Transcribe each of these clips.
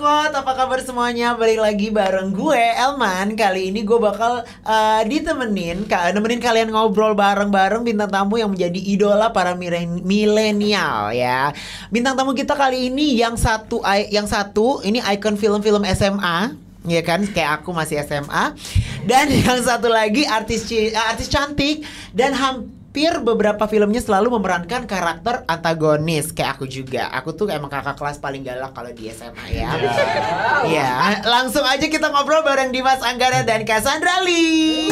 Squad, apa kabar semuanya? Balik lagi bareng gue Elman. Kali ini gue bakal uh, ditemenin, ka, nemenin kalian ngobrol bareng-bareng bintang tamu yang menjadi idola para milenial ya. Bintang tamu kita kali ini yang satu yang satu ini ikon film-film SMA ya kan kayak aku masih SMA dan yang satu lagi artis eh, artis cantik dan ham hampir beberapa filmnya selalu memerankan karakter antagonis kayak aku juga. Aku tuh emang kakak kelas paling galak kalau di SMA ya. Iya. iya, langsung aja kita ngobrol bareng Dimas Anggara dan Cassandra Lee.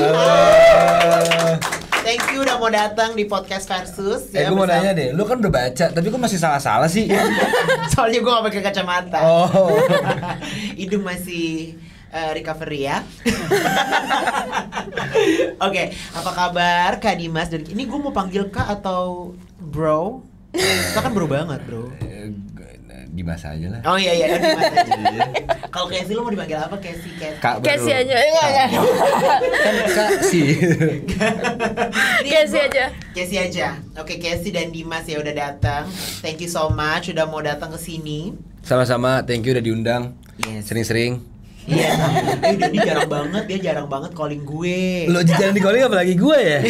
Thank you udah mau datang di podcast versus. Eh, ya, gue mau nanya deh, lu kan udah baca, tapi gue masih salah-salah sih? Soalnya gue gak pakai kacamata. Oh. Hidung masih uh, recovery ya. Oke, okay, apa kabar Kak Dimas? Dan ini gue mau panggil Kak atau Bro? Kita kan bro banget, Bro. Eh, Dimas aja lah. Oh iya iya Dimas aja. Iya. Kalau Casey lo mau dipanggil apa? Casey Casey. Kak Casey aja. Iya, iya iya. Kan Kak si. Casey aja. Casey aja. Oke okay, Casey dan Dimas ya udah datang. Thank you so much udah mau datang ke sini. Sama-sama, thank you udah diundang. sering Sering-sering. Iya, nah, dia, jarang banget, dia jarang banget calling gue. Lo jarang di calling apalagi gue ya.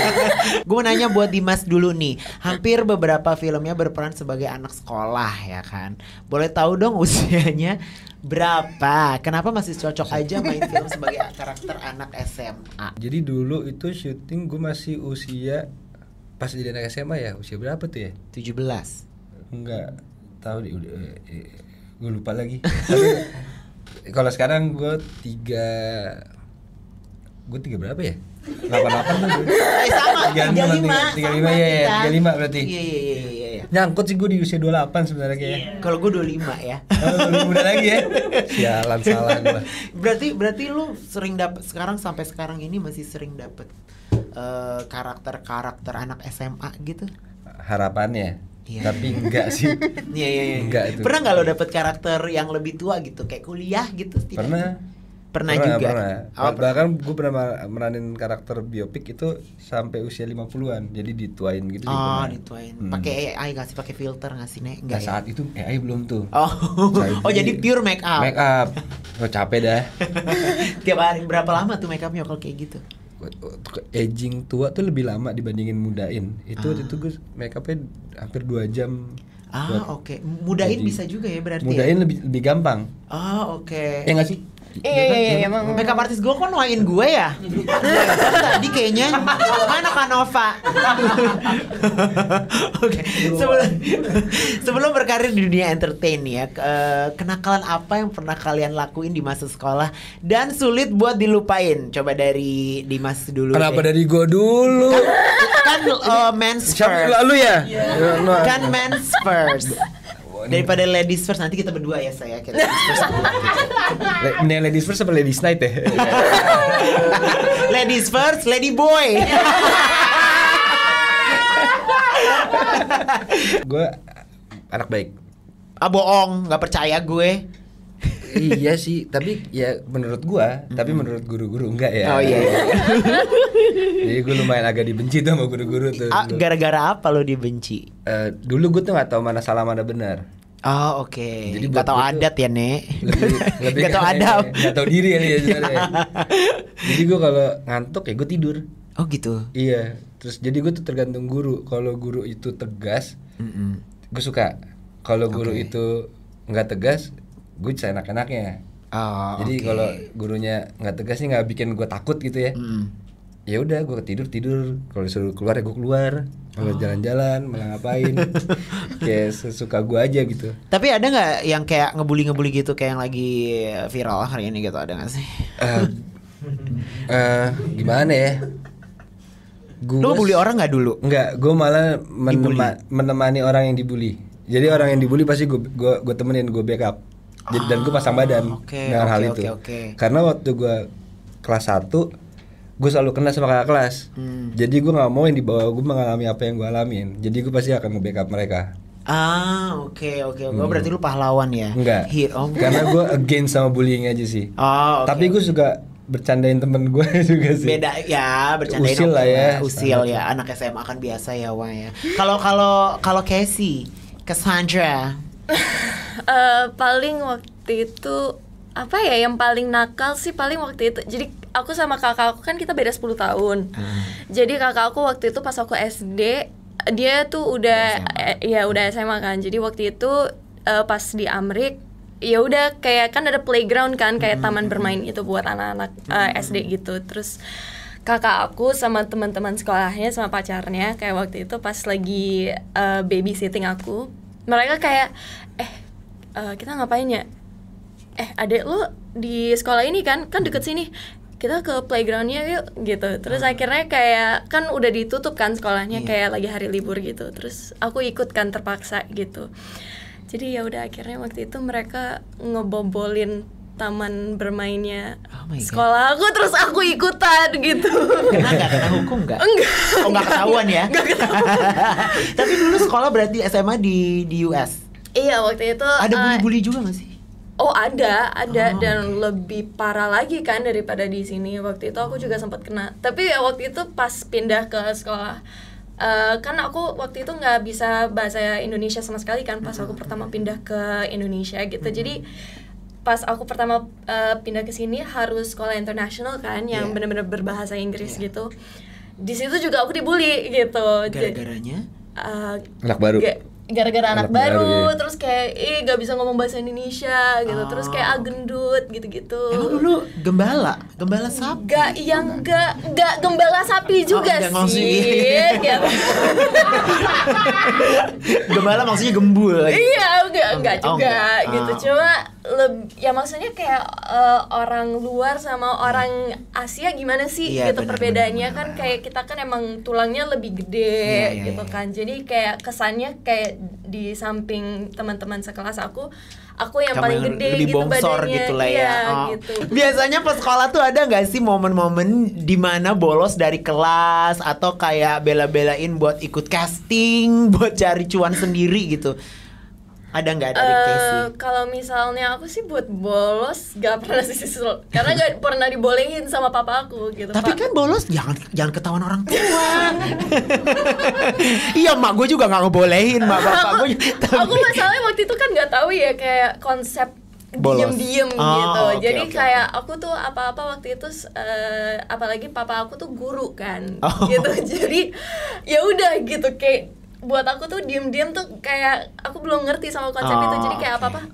gue mau nanya buat Dimas dulu nih. Hampir beberapa filmnya berperan sebagai anak sekolah ya kan. Boleh tahu dong usianya berapa? Kenapa masih cocok aja main film sebagai karakter anak SMA? Jadi dulu itu syuting gue masih usia pas jadi anak SMA ya, usia berapa tuh ya? 17. Enggak, tahu di eh, eh, gue lupa lagi. kalau sekarang gue tiga gue tiga berapa ya? Delapan delapan tuh. Eh, sama. Tiga lima. Tiga lima ya. Tiga lima berarti. Iya iya iya iya. iya, iya. Nyangkut sih gue di usia dua delapan sebenarnya kayak. Kalau gue dua lima ya. lebih muda lagi ya. Sialan salah gue. Berarti berarti lu sering dapat sekarang sampai sekarang ini masih sering dapat eh, karakter karakter anak SMA gitu? Harapannya Yeah. Tapi enggak sih. Iya iya iya. Enggak itu. Pernah enggak lo dapet karakter yang lebih tua gitu kayak kuliah gitu? Tidak pernah. Pernah, pernah juga. Pernah. Oh, Bahkan pernah. gue pernah meranin karakter biopik itu sampai usia 50-an. Jadi dituain gitu. Oh, dituain. Hmm. Pakai AI nggak sih? Pakai filter nggak sih, Nek? Enggak. Nah, ya? saat itu AI belum tuh. Oh. oh, jadi pure make up. Make up. Oh, capek dah. Tiap hari berapa lama tuh make upnya kalau kayak gitu? aging tua tuh lebih lama dibandingin mudain. Itu ah. itu gue make upnya hampir dua jam. Ah oke, okay. mudain aging. bisa juga ya berarti. Ya? Mudain ya? lebih lebih gampang. Ah oke. Okay. Ya sih? Iya iya, kan? iya iya iya kan? emang makeup artis gue kok noain gue ya. Tadi kayaknya mana Kanova. Oke. Sebelum sebelum berkarir di dunia entertain ya, kenakalan apa yang pernah kalian lakuin di masa sekolah dan sulit buat dilupain? Coba dari Dimas dulu. Kenapa dari gue dulu? Kan, kan uh, men's first. Lalu ya? Kan men's first. Daripada ladies first nanti kita berdua ya saya kita ladies first. Mending ladies first apa ladies night ya? ladies first, lady boy. gue anak baik. Ah bohong, nggak percaya gue iya sih, tapi ya menurut gua, mm-hmm. tapi menurut guru-guru enggak ya. Oh iya. iya. Jadi gua lumayan agak dibenci tuh sama guru-guru tuh. Ah, gara-gara apa lo dibenci? Uh, dulu gua tuh gak tau mana salah mana benar. Oh oke. Okay. Jadi gak tau adat ya nek. Lebih, lebih gak tau adat. Ya, gak tau diri ya, ya jadi gue kalau ngantuk ya gue tidur. Oh gitu. Iya. Terus jadi gue tuh tergantung guru. Kalau guru itu tegas, mm gue suka. Kalau guru okay. itu nggak tegas, gue enak enaknya oh, ah, jadi okay. kalau gurunya nggak tegas sih nggak bikin gue takut gitu ya mm. ya udah gue tidur tidur kalau disuruh keluar ya gue keluar kalau oh. jalan-jalan malah ngapain kayak sesuka gue aja gitu tapi ada nggak yang kayak ngebully ngebully gitu kayak yang lagi viral hari ini gitu ada nggak sih uh, uh, gimana ya Gua Lu bully orang nggak dulu? Nggak, gue malah menema menemani orang yang dibully. Jadi orang yang dibully pasti gue temenin gue backup ah, dan gue pasang badan ah, okay, dengan okay, hal itu okay, okay. karena waktu gue kelas 1 gue selalu kena sama kakak kelas hmm. jadi gue nggak mau yang dibawa gue mengalami apa yang gue alamin jadi gue pasti akan nge-backup mereka Ah, oke okay, oke. Okay. Gue oh, hmm. berarti lu pahlawan ya? Enggak. Hero. Oh, karena gue against sama bullying aja sih. Oh, ah, okay, Tapi gue okay. suka bercandain temen gue juga sih. Beda ya, bercandain usil lah ya. ya. Usil ya, anak SMA kan biasa ya, wah ya. Kalau kalau kalau Casey, Cassandra, uh, paling waktu itu apa ya yang paling nakal sih paling waktu itu jadi aku sama kakak aku kan kita beda 10 tahun hmm. jadi kakak aku waktu itu pas aku SD dia tuh udah SMA. Eh, ya udah SMA kan jadi waktu itu uh, pas di Amrik ya udah kayak kan ada playground kan kayak hmm. taman bermain itu buat anak-anak uh, hmm. SD gitu terus kakak aku sama teman-teman sekolahnya sama pacarnya kayak waktu itu pas lagi uh, babysitting aku mereka kayak eh uh, kita ngapain ya eh adek lu di sekolah ini kan kan deket sini kita ke playgroundnya yuk gitu terus hmm. akhirnya kayak kan udah ditutup kan sekolahnya yeah. kayak lagi hari libur gitu terus aku ikut kan terpaksa gitu jadi ya udah akhirnya waktu itu mereka ngebobolin taman bermainnya oh sekolah aku terus aku ikutan gitu kena nggak hukum nggak enggak oh gak ketahuan ya gak ketahuan. tapi dulu sekolah berarti SMA di di US Iya waktu itu ada bully eh, bully-bully juga gak sih? Oh ada, ada oh, dan okay. lebih parah lagi kan daripada di sini. Waktu itu aku juga sempat kena. Tapi ya waktu itu pas pindah ke sekolah uh, kan aku waktu itu nggak bisa bahasa Indonesia sama sekali kan pas aku pertama pindah ke Indonesia gitu. Jadi pas aku pertama uh, pindah ke sini harus sekolah internasional kan yang yeah. benar-benar berbahasa Inggris yeah. gitu. Di situ juga aku dibully gitu. Gara-garanya? Uh, anak baru gara-gara anak, anak baru, baru ya. terus kayak ih gak bisa ngomong bahasa Indonesia gitu oh. terus kayak oh. agendut gitu-gitu emang dulu gembala gembala sapi gak yang gak gak gembala sapi oh, juga oh, sih gitu. iya. gembala maksudnya gembul iya enggak enggak oh, juga gitu. oh, enggak. gitu cuma lebih ya maksudnya kayak uh, orang luar sama orang Asia gimana sih iya, gitu bener, perbedaannya bener, kan bener. kayak kita kan emang tulangnya lebih gede iya, iya, gitu kan jadi kayak kesannya kayak di samping teman-teman sekelas aku aku yang Kamu paling yang gede gitu bongsor badannya gitu lah ya, ya oh. gitu. biasanya pas sekolah tuh ada nggak sih momen-momen dimana bolos dari kelas atau kayak bela-belain buat ikut casting buat cari cuan sendiri gitu ada nggak dari uh, eh, Casey? Kalau misalnya aku sih buat bolos gak pernah sih karena gak pernah dibolehin sama papa aku gitu. Tapi Pak. kan bolos jangan jangan ketahuan orang tua. iya mak gue juga nggak ngebolehin mak bapak gue. Tapi... Aku masalahnya waktu itu kan nggak tahu ya kayak konsep diem-diem oh, gitu. Okay, Jadi okay, kayak okay. aku tuh apa-apa waktu itu uh, apalagi papa aku tuh guru kan. Oh. Gitu. Jadi ya udah gitu kayak buat aku tuh diem-diem tuh kayak aku belum ngerti sama konsep oh, itu jadi kayak apa apa oh,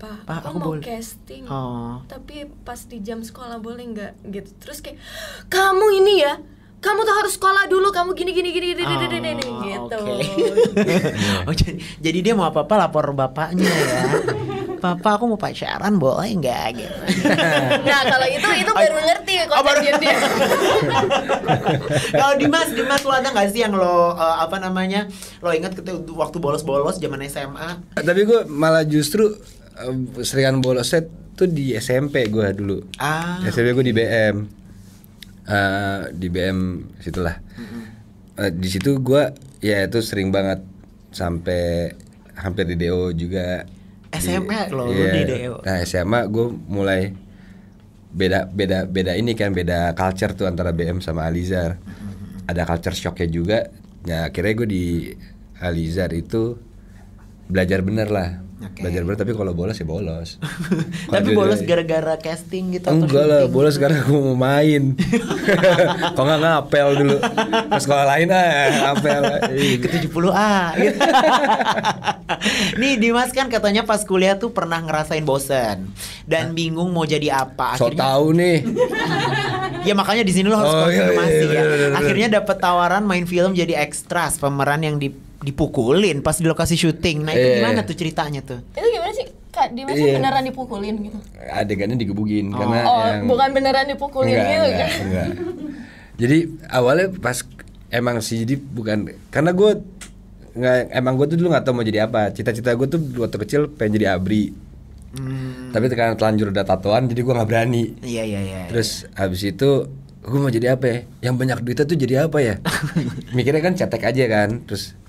pak pa, aku, aku mau boleh. casting oh. tapi pas di jam sekolah boleh nggak gitu terus kayak kamu ini ya kamu tuh harus sekolah dulu kamu gini gini gini gini gini, gini, oh, gitu oh, jadi dia mau apa apa lapor bapaknya ya Papa aku mau pacaran boleh nggak gitu. nah kalau itu itu baru ngerti oh, kalau baru dia. kalau Dimas Dimas lo ada nggak sih yang lo uh, apa namanya lo ingat ketika waktu bolos-bolos zaman SMA? Eh, tapi gue malah justru uh, seringan set tuh di SMP gue dulu. Ah. SMP gue di BM. Uh, di BM situlah. Mm -hmm. uh, di situ gue ya itu sering banget sampai hampir di DO juga SMP iya. loh yeah. di DO. E nah SMA gue mulai beda beda beda ini kan beda culture tuh antara BM sama Alizar. Mm-hmm. Ada culture shocknya juga. Nah akhirnya gue di Alizar itu belajar bener lah okay. belajar bener tapi kalau bolos ya bolos tapi bolos ya. gara-gara casting gitu enggak lah bolos karena aku mau main kok nggak ngapel dulu ke sekolah lain aja ah, ngapel iya. ke puluh a gitu. nih Dimas kan katanya pas kuliah tuh pernah ngerasain bosen dan Hah? bingung mau jadi apa akhirnya so tahu nih ya makanya di sini lo harus oh, iya, iya, konfirmasi ya. iya, iya, iya, ya akhirnya dapat tawaran main film jadi ekstras pemeran yang di dipukulin pas di lokasi syuting. Nah, itu yeah. gimana tuh ceritanya tuh? Itu gimana sih? Kak di yeah. beneran dipukulin gitu? Adegannya digebugin oh. karena oh, yang... bukan beneran dipukulin enggak, gitu enggak, kan? Enggak. jadi awalnya pas emang sih jadi bukan karena gue nggak emang gue tuh dulu nggak tau mau jadi apa. Cita-cita gue tuh waktu kecil pengen jadi abri. Hmm. Tapi karena telanjur udah tatoan jadi gue nggak berani. Iya yeah, iya iya. Terus habis itu gue mau jadi apa ya? Yang banyak duitnya tuh jadi apa ya? Mikirnya kan cetek aja kan. Terus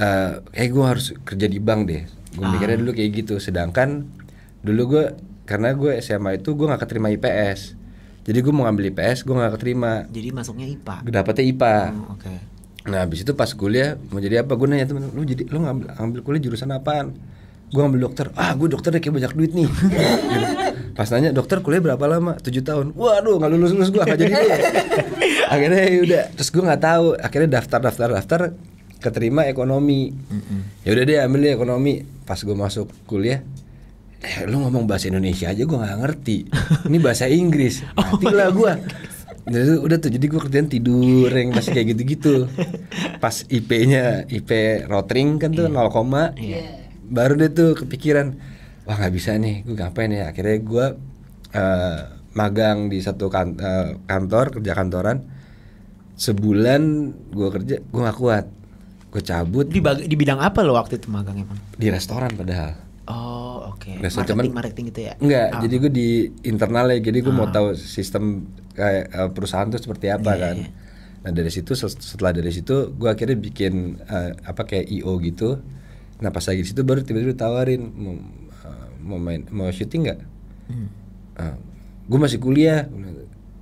uh, eh, kayak eh, gue harus kerja di bank deh gue ah. mikirnya dulu kayak gitu sedangkan dulu gue karena gue SMA itu gue nggak keterima IPS jadi gue mau ngambil IPS gue nggak keterima jadi masuknya IPA dapetnya IPA oh, oke okay. nah habis itu pas kuliah mau jadi apa gue nanya temen lu jadi lu ngambil ngambil kuliah jurusan apaan gue ngambil dokter ah gue dokter deh kayak banyak duit nih pas nanya dokter kuliah berapa lama Tujuh tahun waduh nggak lulus lulus gue nggak jadi deh akhirnya ya udah terus gue nggak tahu akhirnya daftar daftar daftar keterima ekonomi mm ya udah deh ambil deh ekonomi pas gue masuk kuliah eh, lu ngomong bahasa Indonesia aja gue nggak ngerti ini bahasa Inggris oh, mati lah iya. gue jadi udah tuh jadi gue kerjaan tidur yang masih kayak gitu-gitu pas IP-nya IP rotring kan tuh iya. nol koma, yeah. baru deh tuh kepikiran wah nggak bisa nih gue ngapain ya akhirnya gue uh, magang di satu kan, uh, kantor kerja kantoran sebulan gue kerja gue nggak kuat gue cabut di, bag- di bidang apa lo waktu itu magang emang di restoran padahal oh oke okay. restoran marketing cuman, marketing gitu ya enggak oh. jadi gue di internal ya jadi gue oh. mau ah. tahu sistem kayak uh, perusahaan tuh seperti apa yeah, iya, kan iya. nah dari situ setelah dari situ gue akhirnya bikin uh, apa kayak io gitu nah pas lagi situ baru tiba-tiba ditawarin mau, uh, mau main mau syuting nggak hmm. uh, ah, gue masih kuliah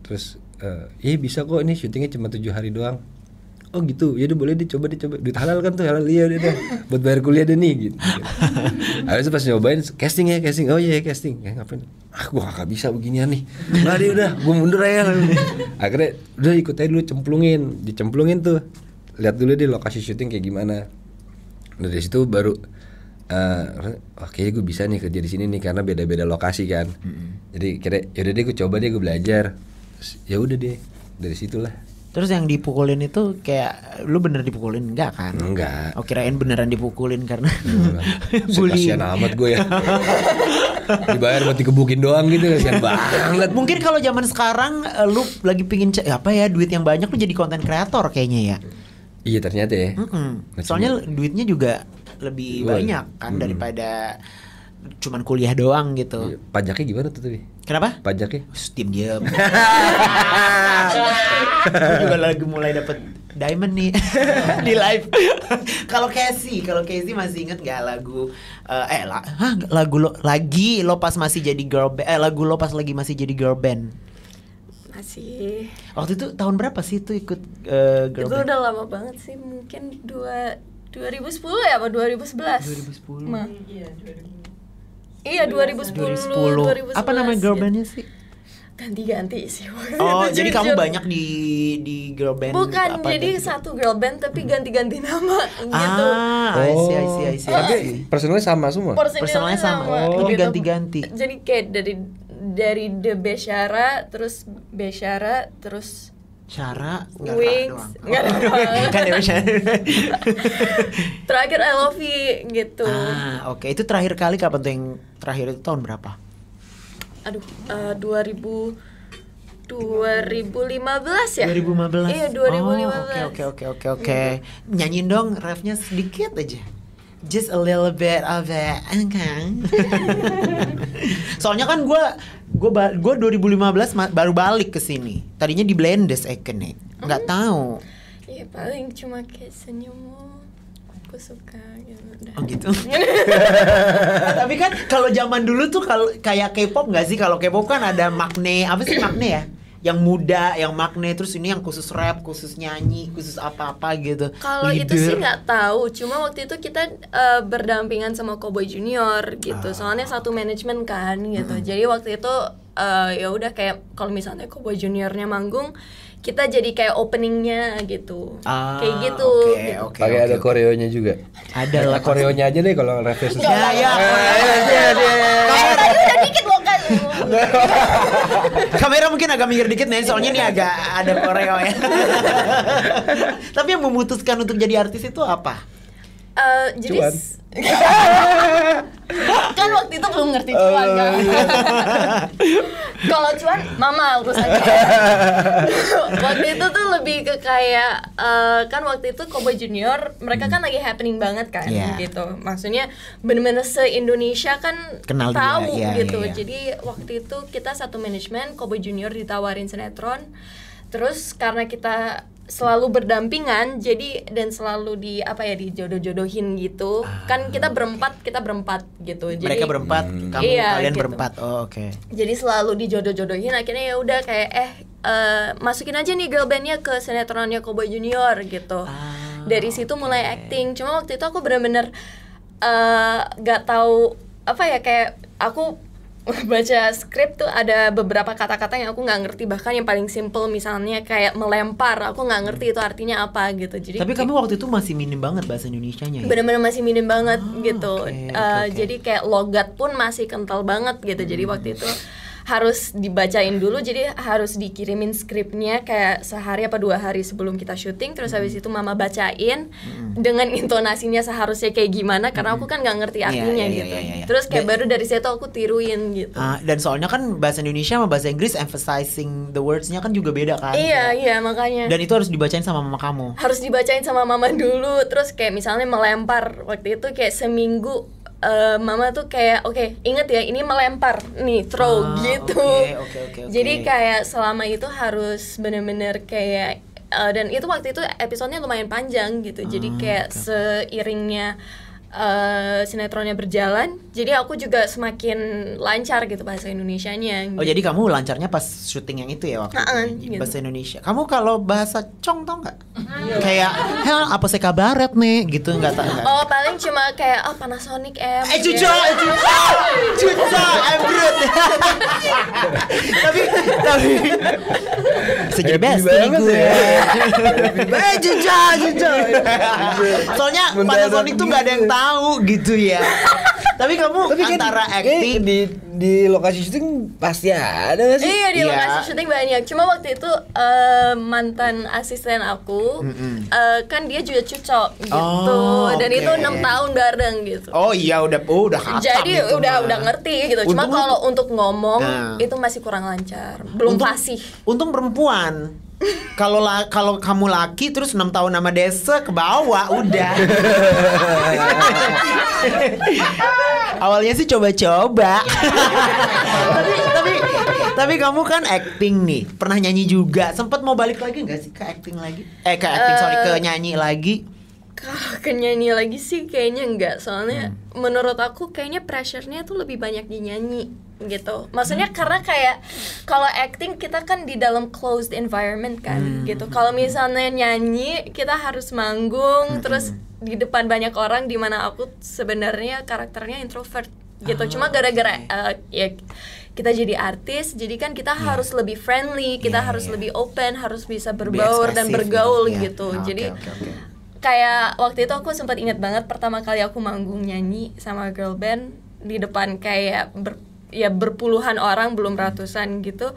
terus uh, bisa kok ini syutingnya cuma tujuh hari doang oh gitu ya udah boleh dicoba dicoba duit halal kan tuh halal iya udah deh buat bayar kuliah deh nih gitu akhirnya pas nyobain casting ya casting oh iya casting ya ngapain aku ah, gua gak bisa beginian nih nggak deh udah gue mundur aja akhirnya udah ikut aja dulu cemplungin dicemplungin tuh lihat dulu deh lokasi syuting kayak gimana dari situ baru uh, oke okay, gue bisa nih kerja di sini nih karena beda-beda lokasi kan mm -hmm. jadi kira yaudah deh gue coba deh gue belajar ya udah deh dari situlah Terus yang dipukulin itu kayak lu bener dipukulin enggak kan? Enggak. Oh kirain beneran dipukulin karena bully. Kasihan amat gue ya. Dibayar buat dikebukin doang gitu kasihan banget. Mungkin kalau zaman sekarang eh, lu lagi pingin apa ya duit yang banyak lu jadi konten kreator kayaknya ya. Iya ternyata ya. Mm -hmm. Soalnya duitnya juga lebih banyak kan mm. daripada cuman kuliah doang gitu. Iya, pajaknya gimana tuh tadi? Kenapa? Pajaknya? Steam diam. juga lagi mulai dapat diamond nih di live. kalau Casey, kalau Casey masih inget nggak lagu uh, eh la, lagu lo, lagi lo pas masih jadi girl band eh lagu lo pas lagi masih jadi girl band. Masih. Waktu itu tahun berapa sih itu ikut uh, girl itu band? Itu udah lama banget sih, mungkin dua 2010 ya apa 2011? 2010. dua Iya, 2010. Iya 2010. 2010. 2011. Apa nama girl bandnya sih? ganti-ganti sih oh jadi jujur. kamu banyak di di girl band bukan apa, jadi gitu? satu girl band tapi ganti-ganti nama ah, gitu ah oh. I see I see I see tapi personalnya sama semua personalnya sama, sama. Oh. tapi ganti-ganti jadi kayak dari dari The Beshara terus Beshara terus Cara nggak Wings nggak ada oh. kan ya, terakhir I love you gitu ah oke okay. itu terakhir kali kapan tuh yang terakhir itu tahun berapa aduh uh, 2000 2015 ya? 2015. Iya, 2015. Oke, oke, oke, oke, oke. Gitu. Nyanyiin dong refnya sedikit aja just a little bit of it kan soalnya kan gue gue gue 2015 baru balik ke sini tadinya di Blendes Ekene nggak tahu Iya paling cuma kayak senyum aku suka gitu Oh gitu. nah, tapi kan kalau zaman dulu tuh kalau kayak K-pop nggak sih kalau K-pop kan ada makne apa sih makne ya? yang muda, yang magnet terus ini yang khusus rap, khusus nyanyi, khusus apa-apa gitu. Kalau itu sih nggak tahu, cuma waktu itu kita uh, berdampingan sama Cowboy Junior gitu. Uh. Soalnya satu manajemen kan gitu. -hmm. Jadi waktu itu uh, ya udah kayak kalau misalnya Cowboy Juniornya manggung kita jadi kayak openingnya gitu Uh, kayak gitu, okay, gitu. Okay, okay, ada okay. koreonya juga ada lah koreonya aja deh kalau referensi ya ya Iya, iya. kamu tadi udah dikit Kamera mungkin agak minggir dikit nih, soalnya ini agak ada koreo ya. Tapi yang memutuskan untuk jadi artis itu apa? Eh, jadi kan waktu itu belum ngerti cuan uh, kan. Iya. Kalau cuan mama saja waktu itu tuh lebih ke kayak uh, kan waktu itu Kobo Junior mereka kan lagi happening banget kan yeah. gitu. Maksudnya bener-bener se-Indonesia kan Kenal tahu dia, yeah, gitu. Yeah, yeah. Jadi waktu itu kita satu manajemen Kobo Junior ditawarin sinetron. Terus karena kita selalu berdampingan jadi dan selalu di apa ya dijodoh-jodohin gitu ah, kan kita berempat kita berempat gitu jadi mereka berempat hmm. kamu iya, kalian gitu. berempat oh oke okay. jadi selalu dijodoh-jodohin akhirnya ya udah kayak eh uh, masukin aja nih girl bandnya ke sinetronnya Cowboy Junior gitu ah, dari situ mulai acting cuma waktu itu aku bener-bener uh, eh, gak tahu apa ya kayak aku baca skrip tuh ada beberapa kata-kata yang aku nggak ngerti bahkan yang paling simple misalnya kayak melempar aku nggak ngerti itu artinya apa gitu jadi tapi kamu waktu itu masih minim banget bahasa Indonesia nya ya? benar-benar masih minim banget oh, gitu okay, uh, eh, okay. jadi kayak logat pun masih kental banget gitu hmm. jadi waktu itu harus dibacain dulu jadi harus dikirimin skripnya kayak sehari apa dua hari sebelum kita syuting terus habis mm-hmm. itu mama bacain hmm. dengan intonasinya seharusnya kayak gimana karena aku mm-hmm. kan nggak ngerti iya, artinya yeah, yeah, gitu yeah, yeah, yeah. terus kayak dan, baru dari situ aku tiruin gitu uh, dan soalnya kan bahasa Indonesia sama bahasa Inggris emphasizing the wordsnya kan juga beda kan iya yeah, iya yeah, makanya dan itu harus dibacain sama mama kamu harus dibacain sama mama dulu terus kayak misalnya melempar waktu itu kayak seminggu uh, mama tuh kayak oke okay, inget ya ini melempar nih throw ah, gitu okay, okay, okay, okay. jadi kayak selama itu harus bener-bener kayak uh, dan itu waktu itu episodenya lumayan panjang gitu ah, jadi kayak okay. seiringnya uh, sinetronnya berjalan jadi aku juga semakin lancar gitu bahasa Indonesianya oh, gitu. oh jadi kamu lancarnya pas syuting yang itu ya waktu uh-uh, gitu. bahasa Indonesia kamu kalau bahasa Cong tau nggak iya. kayak hel apa sih kabaret nih gitu nggak tau gak? oh paling cuma kayak oh Panasonic M eh cuco cuco cuco embrut tapi tapi sejadi best nih gue ya. eh cuco cuco soalnya Panasonic tuh nggak ada yang tahu tahu gitu ya tapi kamu tapi kan antara acting di di lokasi syuting pasti ada sih iya di ya. lokasi syuting banyak cuma waktu itu uh, mantan asisten aku mm -hmm. Uh, kan dia juga cucok gitu oh, dan okay. itu enam tahun bareng gitu oh iya udah oh, udah jadi gitu udah mah. udah ngerti gitu cuma kalau untuk ngomong nah. itu masih kurang lancar belum untung, fasih untung perempuan kalau kalau kamu laki terus enam tahun nama desa ke bawah udah. Awalnya sih coba-coba. tapi tapi tapi kamu kan acting nih, pernah nyanyi juga. Sempat mau balik lagi nggak sih ke acting lagi? Eh ke acting uh, sorry ke eh, nyanyi lagi. Ke, ke nyanyi lagi sih kayaknya nggak, soalnya hmm. menurut aku kayaknya pressure-nya tuh lebih banyak di nyanyi gitu maksudnya karena kayak kalau acting kita kan di dalam closed environment kan hmm. gitu kalau misalnya nyanyi kita harus manggung hmm. terus di depan banyak orang di mana aku sebenarnya karakternya introvert gitu oh, cuma ah, gara-gara okay. uh, eh, ya kita jadi artis jadi kan kita yeah. harus lebih friendly kita yeah, harus yeah. lebih open harus bisa berbaur dan bergaul yeah. gitu oh, jadi okay, okay, okay. kayak waktu itu aku sempat ingat banget pertama kali aku manggung nyanyi sama girl band di depan kayak ber ya berpuluhan orang belum ratusan gitu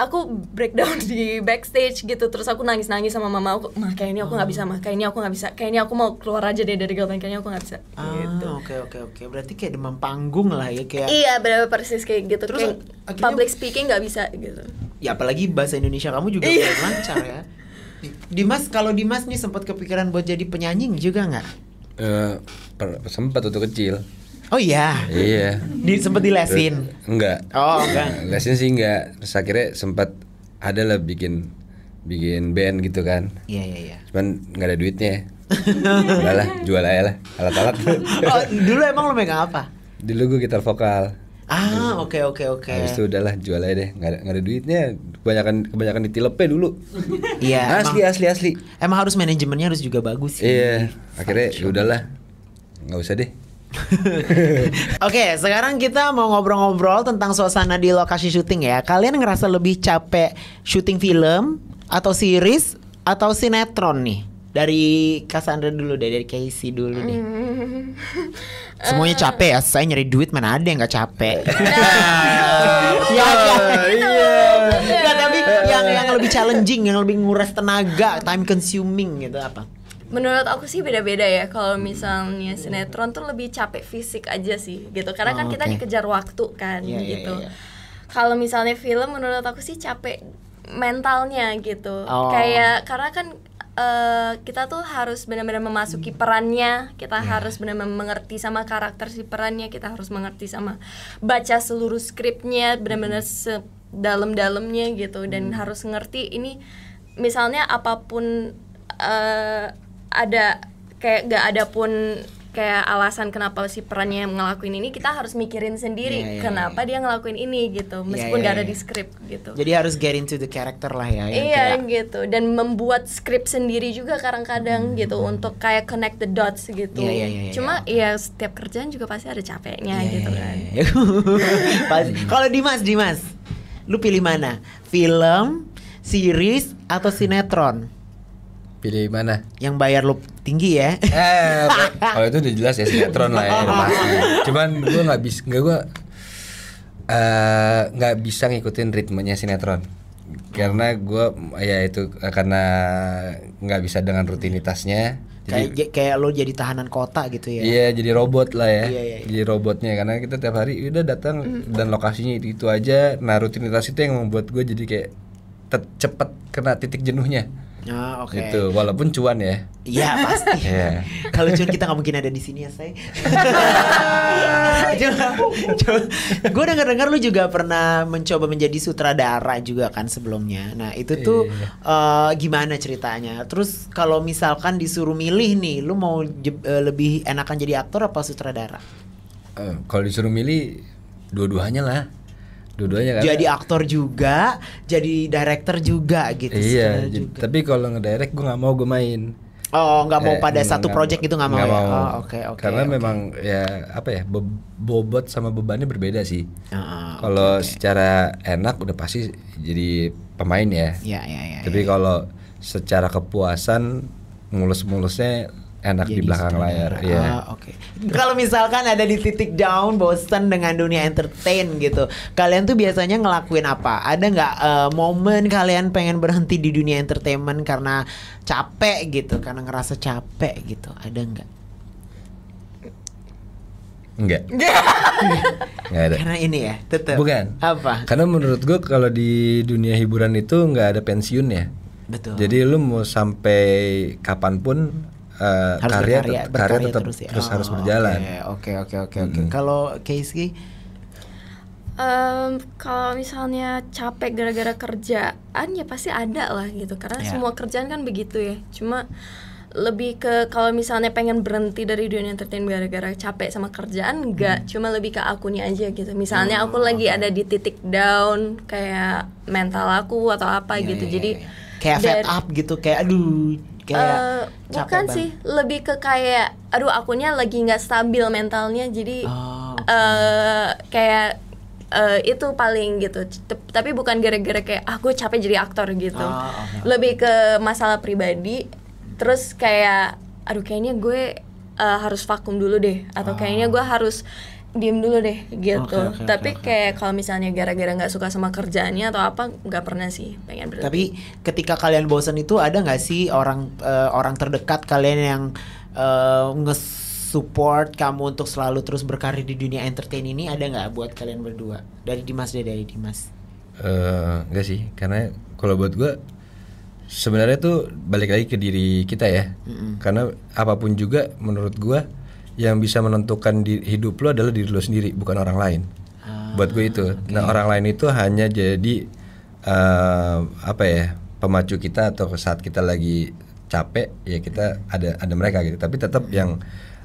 aku breakdown di backstage gitu terus aku nangis nangis sama mama aku mah kayak ini aku nggak bisa oh. mah kayak ini aku nggak bisa kayak ini aku mau keluar aja deh dari gelombang kayaknya aku nggak bisa ah, gitu. oke oke oke berarti kayak demam panggung lah ya kayak iya berapa persis kayak gitu terus kayak akhirnya, public speaking nggak bisa gitu ya apalagi bahasa Indonesia kamu juga iya. lancar ya Dimas kalau Dimas nih sempat kepikiran buat jadi penyanyi juga nggak? Uh, sempat waktu kecil Oh iya. Iya. Di sempat dilesin. Enggak. Oh, enggak. Lesin sih enggak. Terus akhirnya sempat ada lah bikin bikin band gitu kan. Iya, iya, iya. Cuman nggak ada duitnya. Enggak lah, jual aja lah alat-alat. oh, dulu emang lo megang apa? Dulu gue gitar vokal. Ah, oke oke oke. Habis itu udahlah jual aja deh, nggak ada, enggak ada duitnya, kebanyakan kebanyakan ditilepe dulu. Iya. asli emang, asli asli. Emang harus manajemennya harus juga bagus sih. Iya, akhirnya ya udahlah, nggak usah deh Oke, okay, sekarang kita mau ngobrol-ngobrol tentang suasana di lokasi syuting ya. Kalian ngerasa lebih capek syuting film atau series atau sinetron nih? Dari Cassandra dulu deh, dari Casey dulu nih. Semuanya eh. capek ya, saya nyari duit mana ada yang gak capek. ya, ya, iya. iya, iya. iya tapi yang yang lebih challenging, yang lebih nguras tenaga, time consuming gitu apa? menurut aku sih beda-beda ya kalau misalnya sinetron tuh lebih capek fisik aja sih gitu karena kan okay. Oh, kita dikejar waktu kan yeah, iya, gitu yeah, yeah, kalau misalnya film menurut aku sih capek mentalnya gitu oh. kayak karena kan Uh, kita tuh harus benar-benar memasuki perannya, kita yeah. harus benar-benar mengerti sama karakter si perannya, kita harus mengerti sama baca seluruh skripnya, benar-benar sedalam-dalamnya gitu dan hmm. harus ngerti ini misalnya apapun uh, ada kayak gak ada pun kayak alasan kenapa si perannya ngelakuin ini kita harus mikirin sendiri yeah, yeah, kenapa yeah. dia ngelakuin ini gitu iya, meskipun yeah, yeah, gak ada iya. di skrip gitu jadi harus get into the character lah ya iya yeah, kayak... gitu dan membuat skrip sendiri juga kadang-kadang hmm. gitu untuk kayak connect the dots gitu yeah, yeah, yeah, yeah, cuma yeah. ya setiap kerjaan juga pasti ada capeknya yeah, gitu iya, kan yeah, yeah. Hmm. kalau Dimas Dimas lu pilih mana film series atau sinetron Pilih mana? Yang bayar lo tinggi ya. Eh, kalau itu udah jelas ya sinetron lah ya. Oh. Cuman gue nggak bisa, nggak gue eh, nggak uh, bisa ngikutin ritmenya sinetron karena gue ya itu eh, karena nggak bisa dengan rutinitasnya kayak kayak lo jadi tahanan kota gitu ya iya jadi robot lah ya iya, iya, iya. jadi robotnya karena kita tiap hari udah datang hmm. dan lokasinya itu itu aja nah rutinitas itu yang membuat gue jadi kayak cepet kena titik jenuhnya Oh, iya, Okay. Gitu, walaupun cuan ya. Iya, pasti. yeah. Kalau cuan kita nggak mungkin ada di sini ya, saya. gue dengar-dengar lu juga pernah mencoba menjadi sutradara juga kan sebelumnya. Nah, itu tuh yeah. Iya. uh, gimana ceritanya? Terus kalau misalkan disuruh milih nih, lu mau uh, lebih enakan jadi aktor apa sutradara? Uh, kalau disuruh milih dua-duanya lah. Dua-duanya kan. Jadi aktor juga, jadi director juga gitu. Iya. Juga. Tapi kalau ngedirect gue nggak mau gue main. Oh, nggak mau eh, pada satu project gitu nggak mau. Gak ya? Oh, oke okay, Okay, Karena okay. memang ya apa ya bo bobot sama bebannya berbeda sih. oh, kalau okay, secara enak udah pasti jadi pemain ya. Iya iya iya. Tapi ya, ya. kalau secara kepuasan mulus-mulusnya enak Jadi di belakang layar. Iya. Yeah. Oke. Okay. Kalau misalkan ada di titik down, bosen dengan dunia entertain gitu, kalian tuh biasanya ngelakuin apa? Ada nggak uh, momen kalian pengen berhenti di dunia entertainment karena capek gitu, karena ngerasa capek gitu? Ada nggak? Enggak. Enggak ada. Karena ini ya, tetap. Bukan. Apa? Karena menurut gua kalau di dunia hiburan itu nggak ada pensiun ya. Betul. Jadi lu mau sampai kapanpun uh, harus karya, berkarya, tet- berkarya tetap terus, ya? terus oh, harus berjalan. Oke oke oke oke. Kalau Casey Um, kalau misalnya capek gara-gara kerjaan ya pasti ada lah gitu karena yeah. semua kerjaan kan begitu ya cuma lebih ke kalau misalnya pengen berhenti dari dunia entertain gara-gara capek sama kerjaan enggak hmm. cuma lebih ke akunnya aja gitu misalnya oh, aku lagi ada di titik down kayak mental aku atau apa yeah, gitu yeah, jadi yeah. Iya. kayak fed up gitu kayak aduh kayak uh, bukan sih lebih ke kayak aduh akunya lagi nggak stabil mentalnya jadi oh, okay. uh, eh, kayak uh, itu paling gitu tapi bukan gara-gara kayak ah capek jadi aktor gitu oh, okay. Oh, oh. lebih ke masalah pribadi terus kayak aduh kayaknya gue uh, harus vakum dulu deh atau oh. kayaknya gue harus diem dulu deh gitu. Okay, okay, Tapi okay, okay. kayak kalau misalnya gara-gara nggak suka sama kerjaannya atau apa nggak pernah sih pengen berhenti. Tapi ketika kalian bosen itu ada nggak sih orang uh, orang terdekat kalian yang uh, nge-support kamu untuk selalu terus berkarir di dunia entertain ini ada nggak buat kalian berdua dari Dimas deh dari Dimas? Uh, sih, karena kalau buat gue sebenarnya tuh balik lagi ke diri kita ya. Mm -hmm. Karena apapun juga menurut gue yang bisa menentukan di, hidup lo adalah diri lo sendiri bukan orang lain ah, buat gue itu okay. nah orang lain itu hanya jadi uh, apa ya pemacu kita atau saat kita lagi capek ya kita ada ada mereka gitu tapi tetap hmm. yang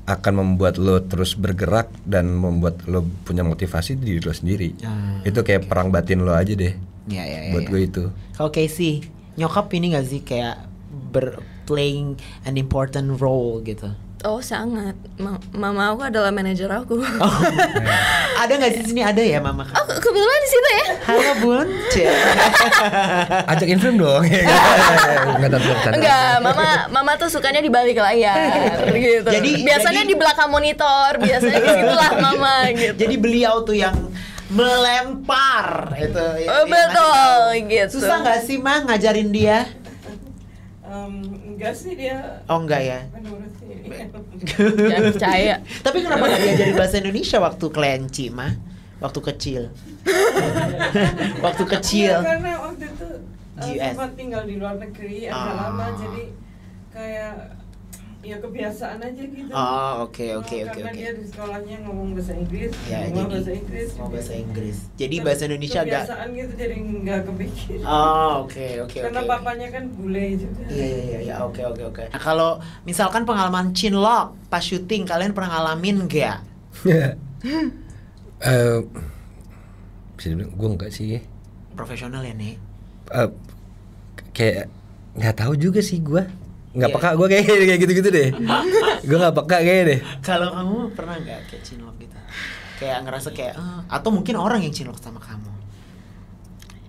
akan membuat lo terus bergerak dan membuat lo punya motivasi di diri lo sendiri ah, itu kayak okay. perang batin lo aja deh ya, ya, ya, buat ya. gue itu kalau Casey nyokap ini gak sih kayak ber playing an important role gitu Oh sangat, Ma mama aku adalah manajer aku. Oh. Iya. ada nggak di sini ada ya mama? Oh kebetulan di situ ya. Halo bun, ajakin film dong. Iya. Enggak, mama mama tuh sukanya di balik layar gitu. Jadi biasanya jadi, di belakang monitor, biasanya disitulah mama gitu. Jadi beliau tuh yang melempar itu. Oh, iya, betul gitu. Susah nggak sih ma ngajarin dia? Um, enggak sih dia. Oh enggak ya. Menurut Jangan percaya. Tapi kenapa gak diajarin bahasa Indonesia waktu kelenci mah? Waktu kecil. waktu kecil. Ya, karena waktu itu uh, sempat tinggal di luar negeri agak ah. lama jadi kayak ya kebiasaan aja gitu oh oke oke oke oke dia di sekolahnya ngomong bahasa Inggris ya, ngomong jadi, bahasa Inggris ngomong gitu. bahasa Inggris jadi bahasa Indonesia kebiasaan agak kebiasaan gitu jadi nggak kepikir oh oke okay, oke okay, karena okay, okay. kan bule juga iya, iya iya iya oke oke oke nah, kalau misalkan pengalaman chinlock pas syuting kalian pernah ngalamin nggak uh, bisa dibilang gue enggak sih ya profesional ya nih eh, uh, kayak nggak tahu juga sih gue nggak yeah. peka gue kayak kayak gitu-gitu deh gue nggak peka kayak deh kalau kamu pernah nggak kayak cinlok gitu kayak ngerasa kayak uh, atau mungkin orang yang cinlok sama kamu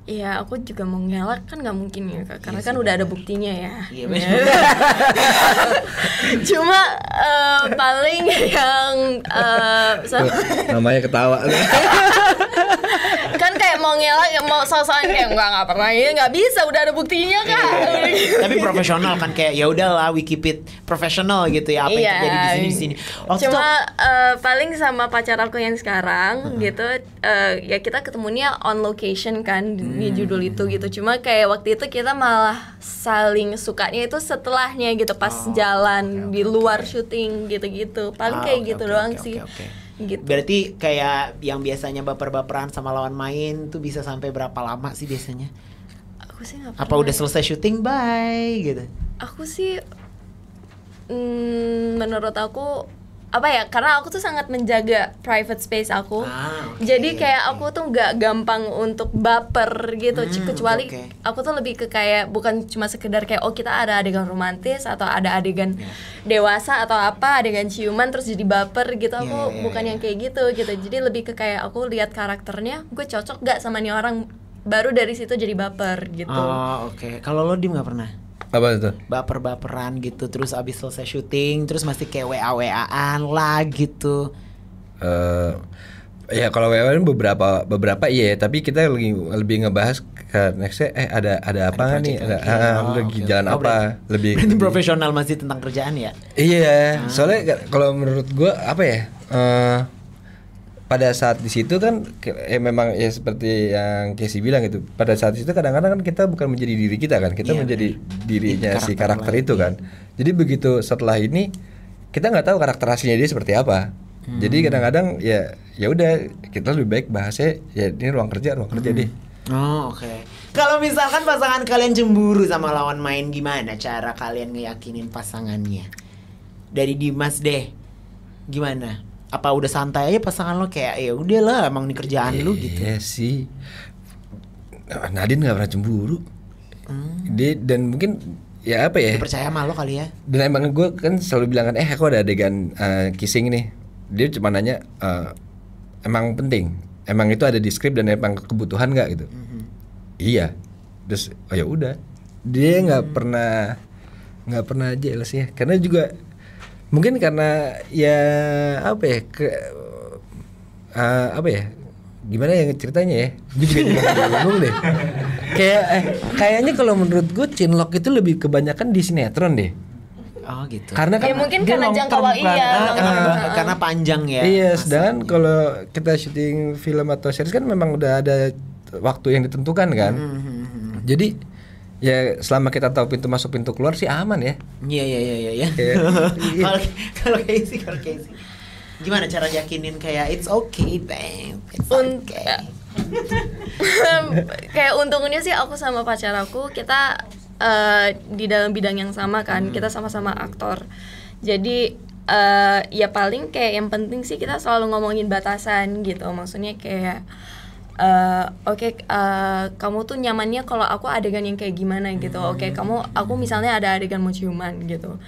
Iya, aku juga mau ngelak kan nggak mungkin ya kak, karena yes, iya kan udah ada buktinya ya. Iya yeah, Cuma uh, paling yang uh, eh, sama... namanya ketawa kan kayak mau ngelak mau mau sosokan kayak enggak enggak pernah ini ya enggak bisa udah ada buktinya kan? tapi profesional kan kayak ya udahlah we keep profesional gitu ya apa yang iya. terjadi di sini di sini Waktu cuma uh, paling sama pacar aku yang sekarang uh -huh. gitu uh, ya kita ketemunya on location kan hmm. di judul itu gitu cuma kayak waktu itu kita malah saling sukanya itu setelahnya gitu pas oh, jalan okay, okay, di luar syuting gitu-gitu paling ah, kayak okay, gitu okay, doang okay, sih okay, okay gitu. Berarti kayak yang biasanya baper-baperan sama lawan main tuh bisa sampai berapa lama sih biasanya? Aku sih gak Apa udah selesai syuting bye gitu? Aku sih mm, menurut aku apa ya karena aku tuh sangat menjaga private space aku ah, okay, jadi kayak aku tuh nggak gampang untuk baper gitu hmm, kecuali okay. aku tuh lebih ke kayak bukan cuma sekedar kayak oh kita ada adegan romantis atau ada adegan yeah. dewasa atau apa adegan ciuman terus jadi baper gitu aku yeah, yeah, ya, bukan ya. yang kayak gitu gitu jadi lebih ke kayak aku lihat karakternya gue cocok gak sama nih orang baru dari situ jadi baper gitu oh oke okay. kalau lo dim nggak pernah apa itu baper-baperan gitu terus abis selesai syuting terus masih kayak wa waan lah gitu uh, ya kalau wa beberapa beberapa iya tapi kita lagi lebih ngebahas ke nextnya eh ada ada apa ada nih ada, lagi, ah, oh, okay. jalan oh, apa berarti, lebih berarti profesional masih tentang kerjaan ya iya ah. soalnya kalau menurut gua apa ya uh, pada saat di situ kan ya memang ya seperti yang Casey bilang gitu pada saat itu kadang-kadang kan kita bukan menjadi diri kita kan kita iya, menjadi dirinya karakter si karakter itu kan jadi begitu setelah ini kita nggak tahu karakter aslinya dia seperti apa hmm. jadi kadang-kadang ya ya udah kita lebih baik bahasnya ya ini ruang kerja ruang kerja hmm. deh oh oke okay. kalau misalkan pasangan kalian cemburu sama lawan main gimana cara kalian ngeyakinin pasangannya dari Dimas deh gimana apa udah santai aja pasangan lo kayak ya udahlah emang nih kerjaan lo lu gitu ya sih Nadine nggak pernah cemburu hmm. dia dan mungkin ya apa ya percaya sama lo kali ya dan emang gue kan selalu bilang kan eh aku ada adegan uh, kissing nih dia cuma nanya uh, emang penting emang itu ada di skrip dan emang kebutuhan nggak gitu hmm iya terus oh ya udah dia nggak hmm pernah nggak pernah jelas ya karena juga mungkin karena ya apa ya ke, uh, apa ya gimana yang ceritanya ya gue juga bingung deh kayak eh, kayaknya kalau menurut gue Cinlok itu lebih kebanyakan di sinetron deh Oh gitu. Karena kan ya, mungkin karena jangka waktu iya, uh, uh, karena panjang ya. Iya, sedangkan iya. kalau kita syuting film atau series kan memang udah ada waktu yang ditentukan kan. Mm -hmm. Jadi ya selama kita tahu pintu masuk pintu keluar sih aman ya iya iya iya iya, iya. iya. kalau kalau kayak sih kalau kayak sih gimana cara yakinin kayak it's okay babe it's okay kayak untungnya sih aku sama pacar aku kita uh, di dalam bidang yang sama kan hmm. kita sama-sama aktor jadi uh, ya paling kayak yang penting sih kita selalu ngomongin batasan gitu maksudnya kayak uh, oke okay, uh, eh, kamu tuh nyamannya kalau aku adegan yang kayak gimana gitu hmm. oke okay, kamu aku misalnya ada adegan mau ciuman gitu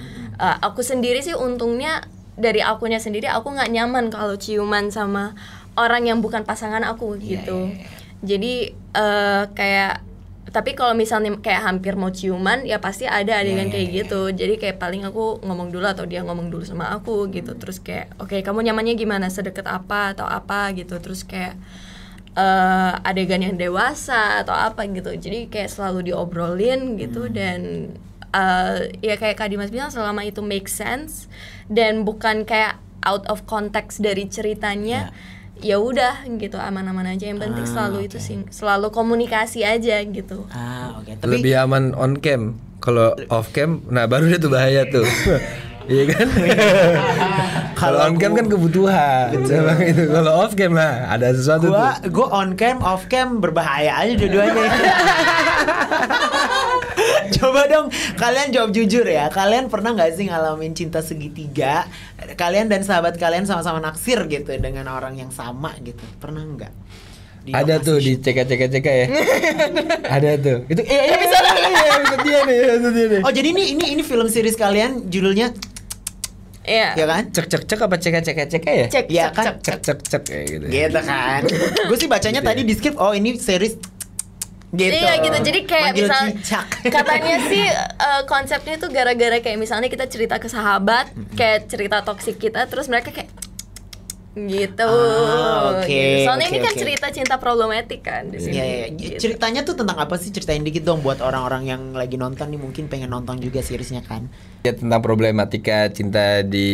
uh, aku sendiri sih untungnya dari akunya sendiri aku nggak nyaman kalau ciuman sama orang yang bukan pasangan aku iya, iya, gitu yeah, yeah, yeah. jadi uh, kayak tapi kalau misalnya kayak hampir mau ciuman ya pasti ada iya, adegan yeah, kayak yeah, gitu yeah. jadi kayak paling aku ngomong dulu atau dia ngomong dulu sama aku gitu hmm. terus kayak oke okay, kamu nyamannya gimana sedekat apa atau apa gitu terus kayak uh, adegan yang dewasa atau apa gitu jadi kayak selalu diobrolin gitu hmm. dan uh, ya kayak Kak Dimas bilang selama itu make sense dan bukan kayak out of context dari ceritanya ya, ya udah gitu aman-aman aja yang penting ah, selalu okay. itu sih selalu komunikasi aja gitu ah, okay. Tapi, lebih aman on cam kalau off cam nah baru dia tuh bahaya tuh iya kan kalau on cam kan kebutuhan Emang iya. itu kalau off cam lah ada sesuatu gua tuh. gua on cam off cam berbahaya aja dua-duanya Coba dong kalian jawab jujur ya. Kalian pernah nggak sih ngalamin cinta segitiga? Kalian dan sahabat kalian sama-sama naksir gitu dengan orang yang sama gitu. Pernah nggak? ada tuh di cek cek cek ya. ada tuh. Itu eh, eh bisa lah. Ya, bisa dia nih, bisa dia nih. Oh, jadi ini ini ini film series kalian judulnya Iya. iya. kan? Cek cek cek apa cek cek cek cek ya? Cek ya kan? Cek cek cek cek. gitu. Gitu kan. gue sih bacanya gitu tadi ya. di script oh ini series gitu. Iya gitu. Jadi kayak Manggil misal cicak. katanya sih uh, konsepnya tuh gara-gara kayak misalnya kita cerita ke sahabat, kayak cerita toksik kita terus mereka kayak gitu. Ah, Oke. Okay, gitu. Soalnya okay, ini kan okay. cerita cinta problematik kan di iya, sini. Yeah, yeah. Gitu. Ceritanya tuh tentang apa sih? Ceritain dikit dong buat orang-orang yang lagi nonton nih mungkin pengen nonton juga seriesnya kan. Ya tentang problematika cinta di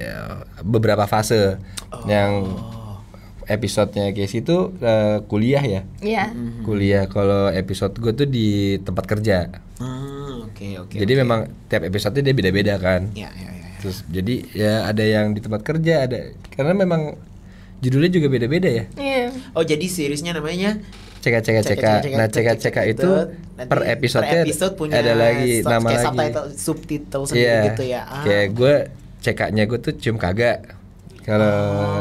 eh, beberapa fase oh. yang episodenya Casey itu uh, kuliah ya. Iya. Yeah. Mm -hmm. Kuliah kalau episode gue tuh di tempat kerja. Ah, oke, hmm, oke. Okay, okay, Jadi okay. memang tiap episode dia beda-beda kan. Iya, yeah, iya. Yeah, terus jadi ya ada yang di tempat kerja ada karena memang judulnya juga beda-beda ya yeah. oh jadi seriesnya namanya cekak cekak cekak Nah, cekak cekak itu per per kan episode punya ada lagi nama lagi subtitle sendiri yeah. gitu ya. Ah. Kayak gue cekaknya gue tuh cium kagak. Kalau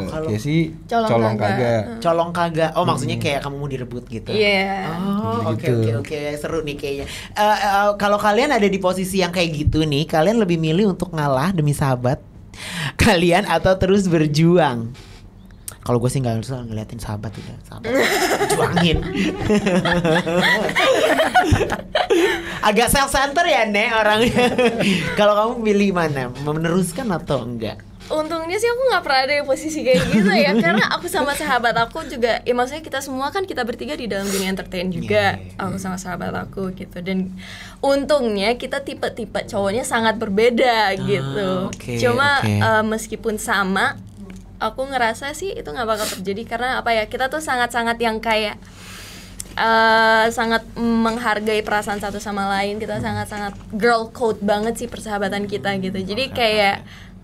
oh, si colong, colong kagak. Kaga. Colong kagak. Oh, maksudnya hmm. kayak kamu mau direbut gitu. Iya. Oh, oke oke gitu. oke. Seru nih kayaknya. Uh, uh, kalau kalian ada di posisi yang kayak gitu nih, kalian lebih milih untuk ngalah demi sahabat kalian atau terus berjuang? kalau gue sih nggak usah ngeliatin sahabat ya, sahabat juangin agak self center ya nek orangnya kalau kamu pilih mana meneruskan atau enggak untungnya sih aku nggak pernah ada yang posisi kayak gitu ya karena aku sama sahabat aku juga ya maksudnya kita semua kan kita bertiga di dalam dunia entertain juga yeah. Iya, iya. aku sama sahabat aku gitu dan untungnya kita tipe-tipe cowoknya sangat berbeda ah, gitu okay, cuma okay. Uh, eh, meskipun sama aku ngerasa sih itu nggak bakal terjadi karena apa ya kita tuh sangat-sangat yang kayak Uh, sangat menghargai perasaan satu sama lain kita sangat-sangat girl code banget sih persahabatan kita gitu jadi kayak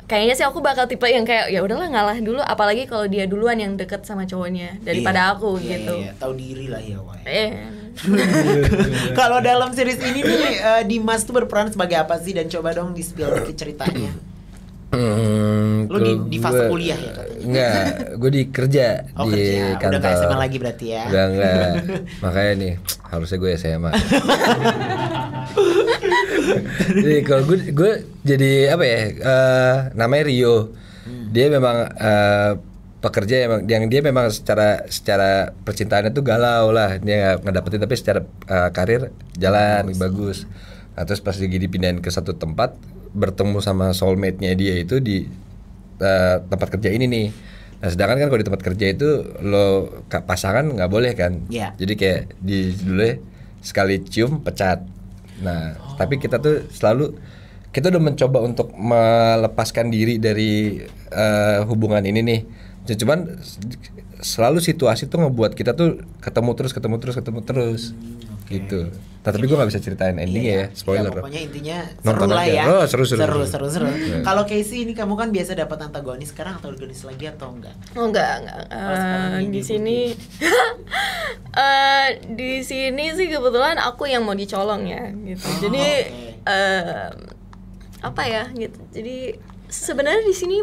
kayaknya sih aku bakal tipe yang kayak ya udahlah ngalah dulu apalagi kalau dia duluan yang deket sama cowoknya daripada iya, aku iya, gitu iya, iya. tahu diri lah ya wah iya. eh. kalau dalam series ini nih uh, Dimas tuh berperan sebagai apa sih dan coba dong di spill dikit ceritanya Hmm, lu di, di fase gitu? gua, kuliah ya Enggak, gue di kerja oh, di kerja. kantor. Udah gak SMA lagi berarti ya? Udah enggak. Makanya nih, harusnya gue SMA. jadi kalau gue gue jadi apa ya uh, namanya Rio hmm. dia memang uh, pekerja yang, yang dia memang secara secara percintaannya tuh galau lah dia nggak ngedapetin tapi secara uh, karir jalan bagus, bagus. Nah, terus pas lagi dipindahin ke satu tempat bertemu sama soulmate-nya dia itu di uh, tempat kerja ini nih Nah, sedangkan kan kalau di tempat kerja itu lo pasangan nggak boleh kan. Yeah. Jadi kayak di dulu ya, sekali cium pecat. Nah, oh. tapi kita tuh selalu kita udah mencoba untuk melepaskan diri dari uh, hubungan ini nih. Ya, cuman selalu situasi tuh ngebuat kita tuh ketemu terus, ketemu terus, ketemu terus okay. gitu nah, tapi gue gak bisa ceritain ending iya, ya iya. spoiler ya, pokoknya intinya Nonton seru lah ya oh, seru seru seru seru, seru. seru. Iya. kalau Casey ini kamu kan biasa dapat antagonis sekarang atau antagonis lagi atau enggak oh enggak enggak uh, di sini uh, di sini sih kebetulan aku yang mau dicolong ya gitu oh, jadi okay. uh, eh, apa ya gitu jadi sebenarnya di sini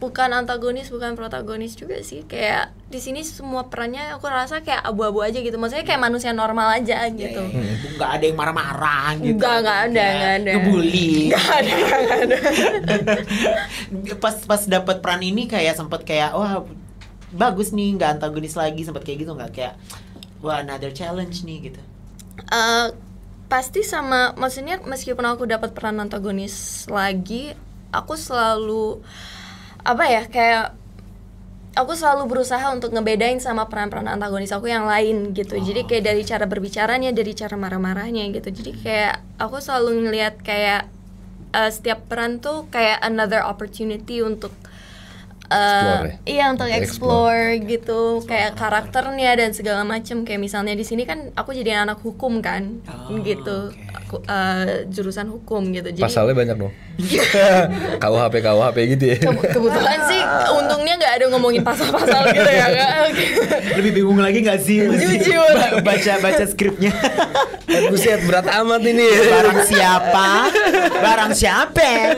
bukan antagonis bukan protagonis juga sih kayak di sini semua perannya aku rasa kayak abu-abu aja gitu maksudnya kayak manusia normal aja iya, iya, gitu iya. nggak ya, ya, nggak ada yang marah-marah gitu nggak nggak ada nggak ada ngebully nggak ada nggak ada pas pas dapat peran ini kayak sempat kayak wah bagus nih nggak antagonis lagi sempat kayak gitu nggak kayak wah another challenge nih gitu uh, pasti sama maksudnya meskipun aku dapat peran antagonis lagi aku selalu apa ya kayak aku selalu berusaha untuk ngebedain sama peran-peran antagonis aku yang lain gitu. Oh. Jadi kayak dari cara berbicaranya, dari cara marah-marahnya gitu. Jadi kayak aku selalu ngelihat kayak uh, setiap peran tuh kayak another opportunity untuk Uh, iya untuk explore, explore gitu explore. kayak karakternya dan segala macem kayak misalnya di sini kan aku jadi anak hukum kan oh, gitu okay. aku, uh, jurusan hukum gitu jadi pasalnya banyak dong HP KUHP HP gitu ya. Kebetulan sih untungnya nggak ada ngomongin pasal-pasal gitu ya Lebih bingung lagi nggak sih? Jujur. baca baca skripnya. Eh, buset berat amat ini. Barang siapa? Barang siapa?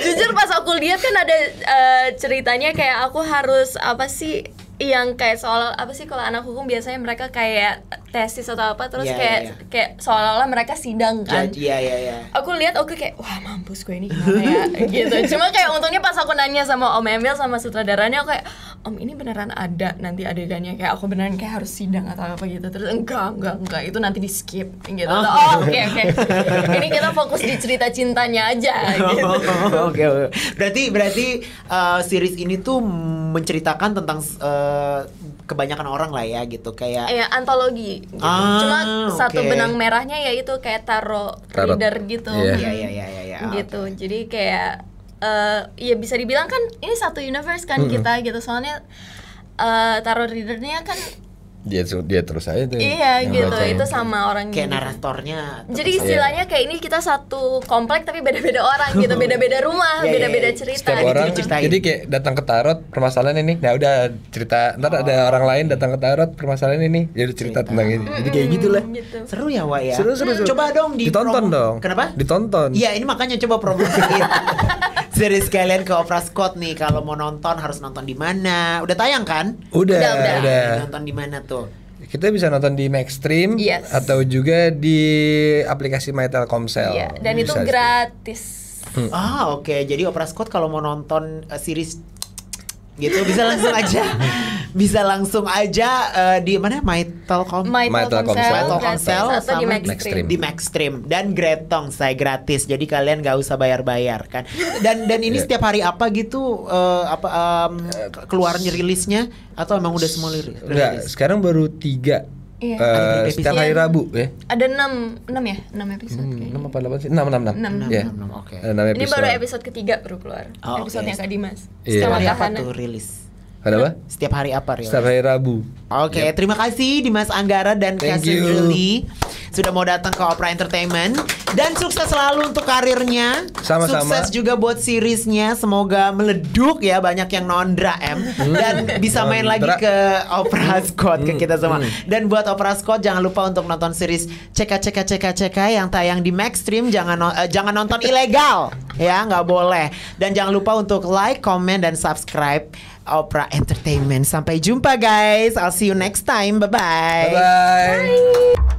Jujur pas aku lihat kan ada eh, ceritanya kayak aku harus apa sih yang kayak soal apa sih kalau anak hukum biasanya mereka kayak tesis atau apa terus yeah, iya, kayak yeah, kayak seolah-olah mereka sidang kan. Iya yeah, iya yeah, iya. Yeah. Aku lihat oke kayak wah mampus gue ini gimana ya gitu. Cuma kayak untungnya pas aku nanya sama Om Emil sama sutradaranya aku kayak Om ini beneran ada nanti adegannya kayak aku beneran kayak harus sidang atau apa gitu. Terus enggak enggak enggak itu nanti di skip gitu. Oh oke oh, oke. Okay, okay. ini kita fokus di cerita cintanya aja gitu. Oke oh, oke. Berarti berarti uh, series ini tuh menceritakan tentang uh, kebanyakan orang lah ya gitu kayak ya antologi gitu. ah, cuma okay. satu benang merahnya ya yaitu kayak tarot, tarot. reader gitu yeah. Yeah, yeah, yeah, yeah, yeah. gitu okay. jadi kayak uh, ya bisa dibilang kan ini satu universe kan mm -hmm. kita gitu soalnya uh, tarot readernya kan dia dia terus aja tuh iya gitu itu sama orang kayak gitu. naratornya jadi istilahnya kayak ini kita satu komplek tapi beda-beda orang gitu beda-beda rumah iya, iya, beda-beda iya. cerita Setiap gitu. orang Ceritain. jadi kayak datang ke tarot permasalahan ini nah udah cerita ntar oh. ada orang lain datang ke tarot permasalahan ini jadi cerita, cerita. tentang ini hmm, jadi kayak gitulah hmm, gitu. seru ya wa ya seru seru, seru. coba dong ditonton dong kenapa ditonton iya ini makanya coba promosi Jadi sekalian ke Opera Scott nih kalau mau nonton harus nonton di mana? Udah tayang kan? Udah, udah. udah. udah. Nonton di mana tuh? kita bisa nonton di Maxstream yes. atau juga di aplikasi My Telkomsel. Iya, dan itu gratis. Hmm. Ah, oke. Okay. Jadi Opera Scott kalau mau nonton uh, series gitu bisa langsung aja bisa langsung aja uh, di mana my my, Mytelcom Mytelkomsel Mytelkomsel sama di Maxstream di Maxstream dan Gretong saya gratis jadi kalian gak usah bayar-bayar kan dan dan ini yeah. setiap hari apa gitu uh, apa um, eh, keluarnya rilisnya atau emang udah semua rilis? Enggak, sekarang baru tiga Iya. Uh, setiap hari Rabu ya. Ada 6 6 ya? 6 episode hmm, kayaknya. 6 apa 8 sih? 6 6 6. 6 ya. 6, 6 oke. Okay. Ada 6 episode. Ini baru episode ketiga baru keluar. Oh, Episodenya okay. Kak Dimas. Yeah. Setiap hari apa tuh rilis? Ada apa? Setiap hari apa rilis? Setiap hari Rabu. Oke, okay, yep. terima kasih Dimas Anggara dan Kak Sejuli sudah mau datang ke Opera Entertainment dan sukses selalu untuk karirnya. Sama-sama. Sukses juga buat seriesnya. Semoga meleduk ya banyak yang nondra em hmm. dan bisa main lagi ke Opera hmm. Scott ke kita hmm. semua. Dan buat Opera Scott jangan lupa untuk nonton series CK CK CK CK yang tayang di Max Stream jangan uh, jangan nonton ilegal ya nggak boleh. Dan jangan lupa untuk like, comment dan subscribe Opera Entertainment. Sampai jumpa guys. I'll see you next time. Bye-bye. -bye. bye.